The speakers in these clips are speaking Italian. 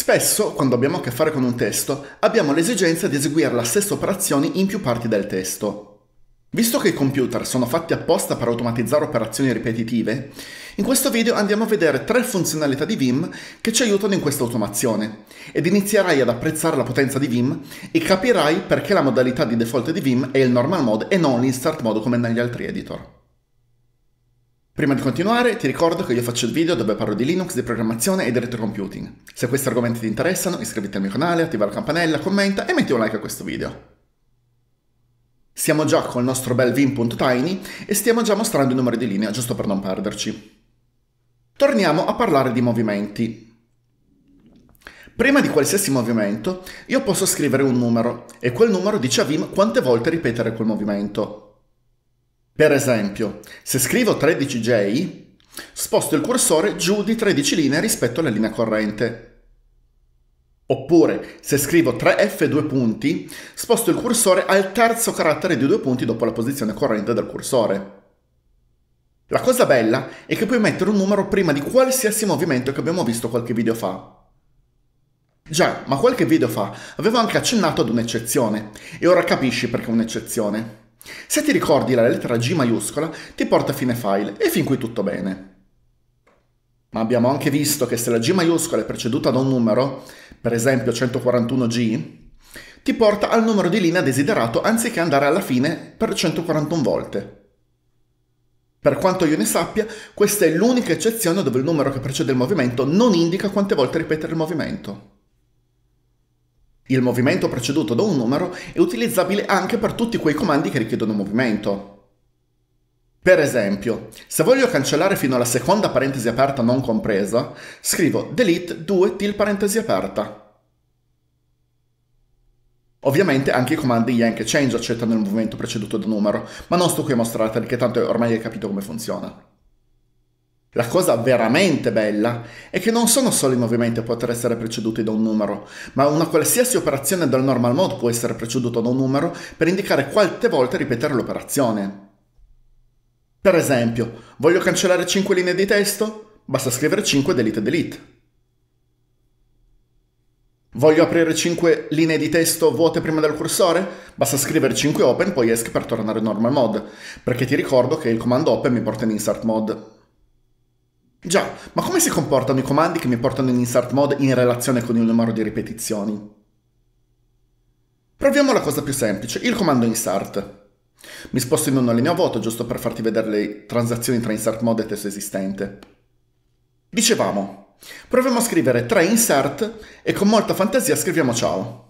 Spesso, quando abbiamo a che fare con un testo, abbiamo l'esigenza di eseguire la stessa operazione in più parti del testo. Visto che i computer sono fatti apposta per automatizzare operazioni ripetitive, in questo video andiamo a vedere tre funzionalità di Vim che ci aiutano in questa automazione ed inizierai ad apprezzare la potenza di Vim e capirai perché la modalità di default di Vim è il normal mode e non l'insert mode come negli altri editor. Prima di continuare ti ricordo che io faccio il video dove parlo di Linux, di programmazione e di retrocomputing. Se questi argomenti ti interessano iscriviti al mio canale, attiva la campanella, commenta e metti un like a questo video. Siamo già col nostro bel vim.tiny e stiamo già mostrando i numeri di linea giusto per non perderci. Torniamo a parlare di movimenti. Prima di qualsiasi movimento io posso scrivere un numero e quel numero dice a Vim quante volte ripetere quel movimento. Per esempio, se scrivo 13J, sposto il cursore giù di 13 linee rispetto alla linea corrente. Oppure, se scrivo 3F due punti, sposto il cursore al terzo carattere di due punti dopo la posizione corrente del cursore. La cosa bella è che puoi mettere un numero prima di qualsiasi movimento che abbiamo visto qualche video fa. Già, ma qualche video fa avevo anche accennato ad un'eccezione, e ora capisci perché un'eccezione. Se ti ricordi la lettera G maiuscola ti porta a fine file e fin qui tutto bene. Ma abbiamo anche visto che se la G maiuscola è preceduta da un numero, per esempio 141G, ti porta al numero di linea desiderato anziché andare alla fine per 141 volte. Per quanto io ne sappia, questa è l'unica eccezione dove il numero che precede il movimento non indica quante volte ripetere il movimento. Il movimento preceduto da un numero è utilizzabile anche per tutti quei comandi che richiedono movimento. Per esempio, se voglio cancellare fino alla seconda parentesi aperta non compresa, scrivo delete 2 til parentesi aperta. Ovviamente anche i comandi yank e change accettano il movimento preceduto da numero, ma non sto qui a mostrarteli che tanto ormai hai capito come funziona. La cosa veramente bella è che non sono solo i movimenti a poter essere preceduti da un numero, ma una qualsiasi operazione del normal mode può essere preceduta da un numero per indicare quante volte ripetere l'operazione. Per esempio, voglio cancellare 5 linee di testo? Basta scrivere 5 delete delete. Voglio aprire 5 linee di testo vuote prima del cursore? Basta scrivere 5 open, poi esc per tornare in normal mode, perché ti ricordo che il comando open mi porta in insert mode. Già, ma come si comportano i comandi che mi portano in insert mode in relazione con il numero di ripetizioni? Proviamo la cosa più semplice, il comando insert. Mi sposto in una linea vuota giusto per farti vedere le transazioni tra insert mode e testo esistente. Dicevamo, proviamo a scrivere 3 insert e con molta fantasia scriviamo ciao.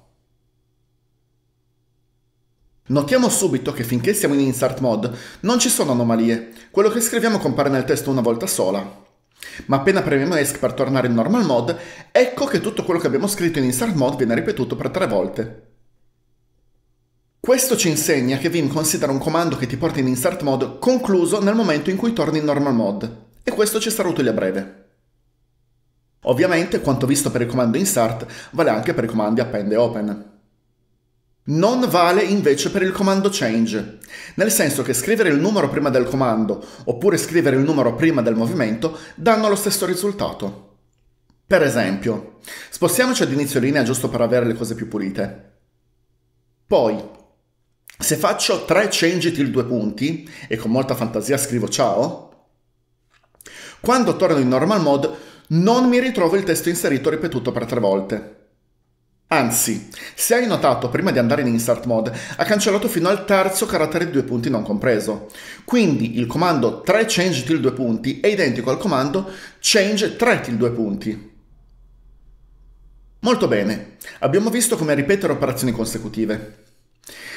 Notiamo subito che finché siamo in insert mode non ci sono anomalie, quello che scriviamo compare nel testo una volta sola ma appena premiamo ESC per tornare in normal mode, ecco che tutto quello che abbiamo scritto in insert mode viene ripetuto per tre volte. Questo ci insegna che Vim considera un comando che ti porta in insert mode concluso nel momento in cui torni in normal mode, e questo ci sarà utile a breve. Ovviamente quanto visto per il comando insert vale anche per i comandi append e open. Non vale invece per il comando change, nel senso che scrivere il numero prima del comando oppure scrivere il numero prima del movimento danno lo stesso risultato. Per esempio, spostiamoci ad inizio linea giusto per avere le cose più pulite. Poi, se faccio 3 change till 2 punti e con molta fantasia scrivo ciao, quando torno in normal mode non mi ritrovo il testo inserito ripetuto per 3 volte. Anzi, se hai notato prima di andare in Insert Mode, ha cancellato fino al terzo carattere di due punti non compreso. Quindi il comando 3 change till due punti è identico al comando change 3 till due punti. Molto bene, abbiamo visto come ripetere operazioni consecutive.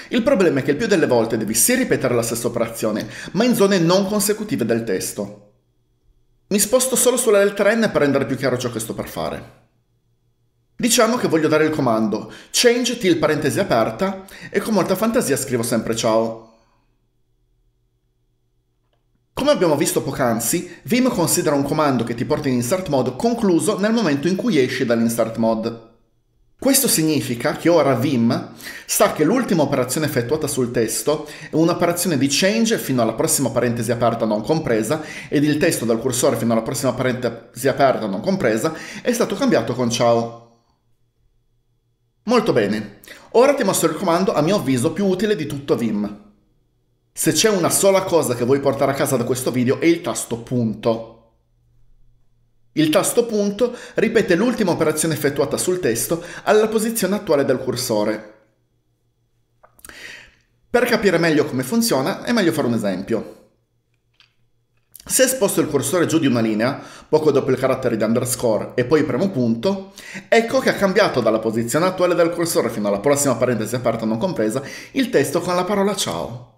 Il problema è che il più delle volte devi sì ripetere la stessa operazione, ma in zone non consecutive del testo. Mi sposto solo sulla lettera N per rendere più chiaro ciò che sto per fare. Diciamo che voglio dare il comando change til parentesi aperta e con molta fantasia scrivo sempre ciao. Come abbiamo visto poc'anzi, Vim considera un comando che ti porta in insert mode concluso nel momento in cui esci dall'insert mode. Questo significa che ora Vim sa che l'ultima operazione effettuata sul testo è un'operazione di change fino alla prossima parentesi aperta non compresa ed il testo dal cursore fino alla prossima parentesi aperta non compresa è stato cambiato con ciao. Molto bene, ora ti mostro il comando a mio avviso più utile di tutto Vim. Se c'è una sola cosa che vuoi portare a casa da questo video è il tasto punto. Il tasto punto ripete l'ultima operazione effettuata sul testo alla posizione attuale del cursore. Per capire meglio come funziona è meglio fare un esempio. Se sposto il cursore giù di una linea, poco dopo il carattere di underscore e poi premo punto, ecco che ha cambiato dalla posizione attuale del cursore fino alla prossima parentesi aperta non compresa il testo con la parola ciao.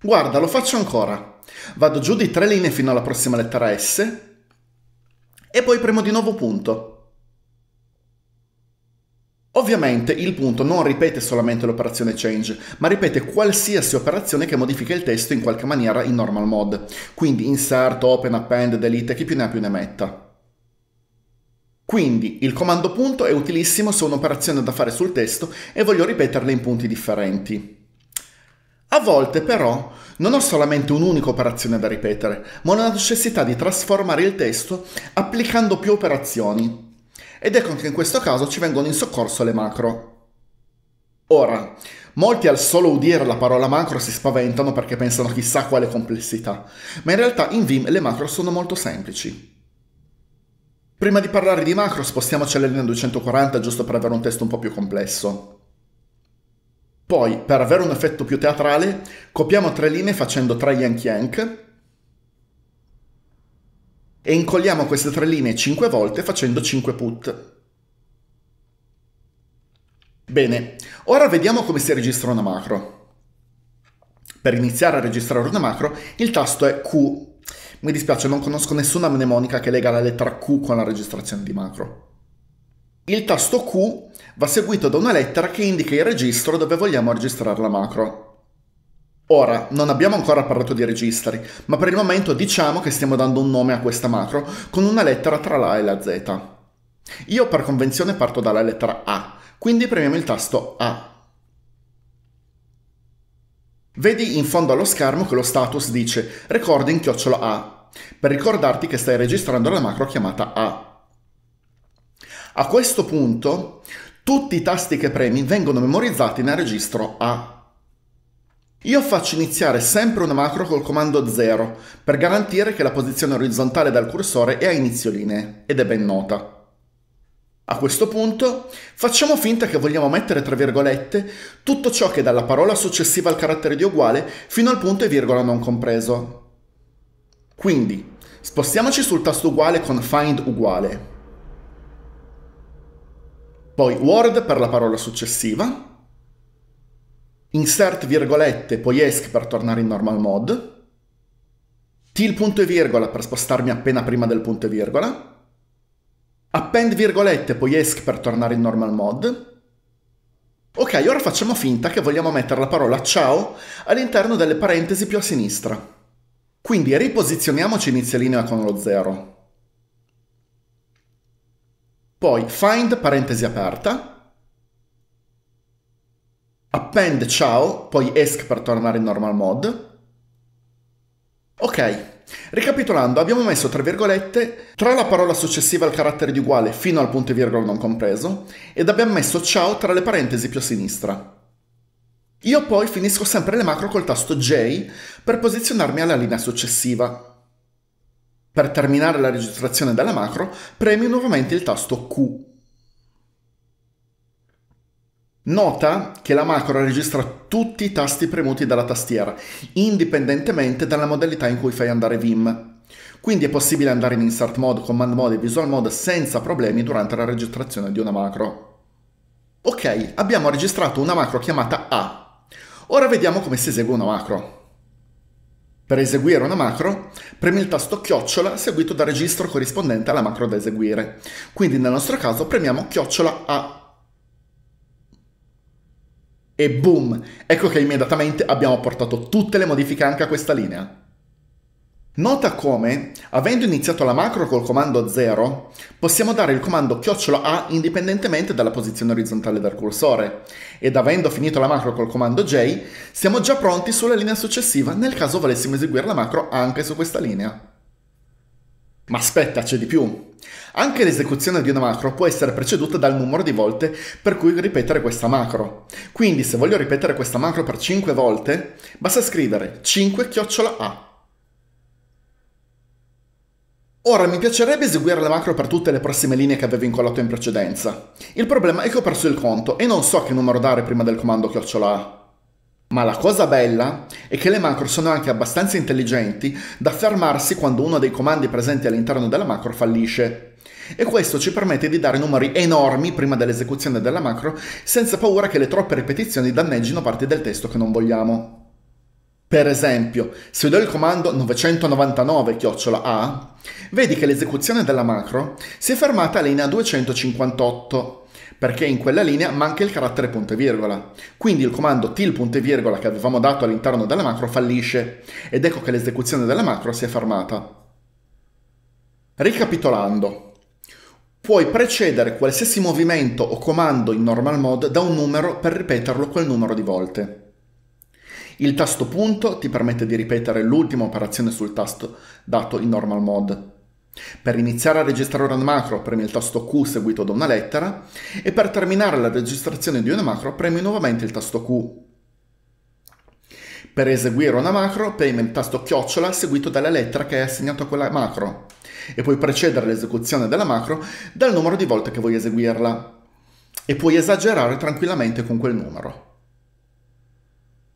Guarda, lo faccio ancora. Vado giù di tre linee fino alla prossima lettera S e poi premo di nuovo punto. Ovviamente il punto non ripete solamente l'operazione change, ma ripete qualsiasi operazione che modifica il testo in qualche maniera in normal mode, quindi insert, open, append, delete, chi più ne ha più ne metta. Quindi il comando punto è utilissimo se ho un'operazione da fare sul testo e voglio ripeterla in punti differenti. A volte però non ho solamente un'unica operazione da ripetere, ma ho la necessità di trasformare il testo applicando più operazioni ed ecco che in questo caso ci vengono in soccorso le macro. Ora, molti al solo udire la parola macro si spaventano perché pensano chissà quale complessità, ma in realtà in Vim le macro sono molto semplici. Prima di parlare di macro spostiamoci alla linea 240 giusto per avere un testo un po' più complesso. Poi, per avere un effetto più teatrale, copiamo tre linee facendo tre yank yank e incolliamo queste tre linee 5 volte facendo 5 put. Bene, ora vediamo come si registra una macro. Per iniziare a registrare una macro il tasto è Q. Mi dispiace, non conosco nessuna mnemonica che lega la lettera Q con la registrazione di macro. Il tasto Q va seguito da una lettera che indica il registro dove vogliamo registrare la macro. Ora, non abbiamo ancora parlato di registri, ma per il momento diciamo che stiamo dando un nome a questa macro con una lettera tra la A e la Z. Io per convenzione parto dalla lettera A, quindi premiamo il tasto A. Vedi in fondo allo schermo che lo status dice recording chiocciolo A, per ricordarti che stai registrando la macro chiamata A. A questo punto tutti i tasti che premi vengono memorizzati nel registro A. Io faccio iniziare sempre una macro col comando 0 per garantire che la posizione orizzontale del cursore è a inizio linee ed è ben nota. A questo punto facciamo finta che vogliamo mettere tra virgolette tutto ciò che dalla parola successiva al carattere di uguale fino al punto e virgola non compreso. Quindi spostiamoci sul tasto uguale con find uguale, poi word per la parola successiva insert virgolette poi esc per tornare in normal mode, til punto e virgola per spostarmi appena prima del punto e virgola, append virgolette poi esc per tornare in normal mode. Ok, ora facciamo finta che vogliamo mettere la parola ciao all'interno delle parentesi più a sinistra. Quindi riposizioniamoci inizio linea con lo 0. Poi find parentesi aperta, append ciao, poi esc per tornare in normal mode. Ok, Ricapitolando, abbiamo messo tra virgolette tra la parola successiva al carattere di uguale fino al punto e virgola non compreso ed abbiamo messo ciao tra le parentesi più a sinistra. Io poi finisco sempre le macro col tasto J per posizionarmi alla linea successiva. Per terminare la registrazione della macro, premi nuovamente il tasto Q Nota che la macro registra tutti i tasti premuti dalla tastiera, indipendentemente dalla modalità in cui fai andare Vim. Quindi è possibile andare in Insert Mode, Command Mode e Visual Mode senza problemi durante la registrazione di una macro. Ok, abbiamo registrato una macro chiamata A. Ora vediamo come si esegue una macro. Per eseguire una macro, premi il tasto chiocciola seguito dal registro corrispondente alla macro da eseguire. Quindi nel nostro caso premiamo chiocciola A e boom! Ecco che immediatamente abbiamo portato tutte le modifiche anche a questa linea. Nota come, avendo iniziato la macro col comando 0, possiamo dare il comando chiocciolo A indipendentemente dalla posizione orizzontale del cursore, ed avendo finito la macro col comando J, siamo già pronti sulla linea successiva nel caso volessimo eseguire la macro anche su questa linea. Ma aspetta, c'è di più. Anche l'esecuzione di una macro può essere preceduta dal numero di volte per cui ripetere questa macro. Quindi se voglio ripetere questa macro per 5 volte, basta scrivere 5 chiocciola A. Ora mi piacerebbe eseguire la macro per tutte le prossime linee che avevo incollato in precedenza. Il problema è che ho perso il conto e non so che numero dare prima del comando chiocciola A. Ma la cosa bella è che le macro sono anche abbastanza intelligenti da fermarsi quando uno dei comandi presenti all'interno della macro fallisce. E questo ci permette di dare numeri enormi prima dell'esecuzione della macro senza paura che le troppe ripetizioni danneggino parti del testo che non vogliamo. Per esempio, se do il comando 999-A, vedi che l'esecuzione della macro si è fermata a linea 258 perché in quella linea manca il carattere punto e virgola. Quindi il comando til punto e virgola che avevamo dato all'interno della macro fallisce ed ecco che l'esecuzione della macro si è fermata. Ricapitolando, puoi precedere qualsiasi movimento o comando in normal mode da un numero per ripeterlo quel numero di volte. Il tasto punto ti permette di ripetere l'ultima operazione sul tasto dato in normal mode. Per iniziare a registrare una macro premi il tasto Q seguito da una lettera e per terminare la registrazione di una macro premi nuovamente il tasto Q. Per eseguire una macro premi il tasto chiocciola seguito dalla lettera che è assegnata a quella macro e puoi precedere l'esecuzione della macro dal numero di volte che vuoi eseguirla e puoi esagerare tranquillamente con quel numero.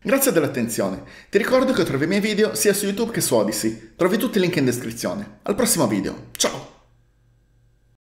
Grazie dell'attenzione. Ti ricordo che trovi i miei video sia su YouTube che su Odyssey. Trovi tutti i link in descrizione. Al prossimo video. Ciao!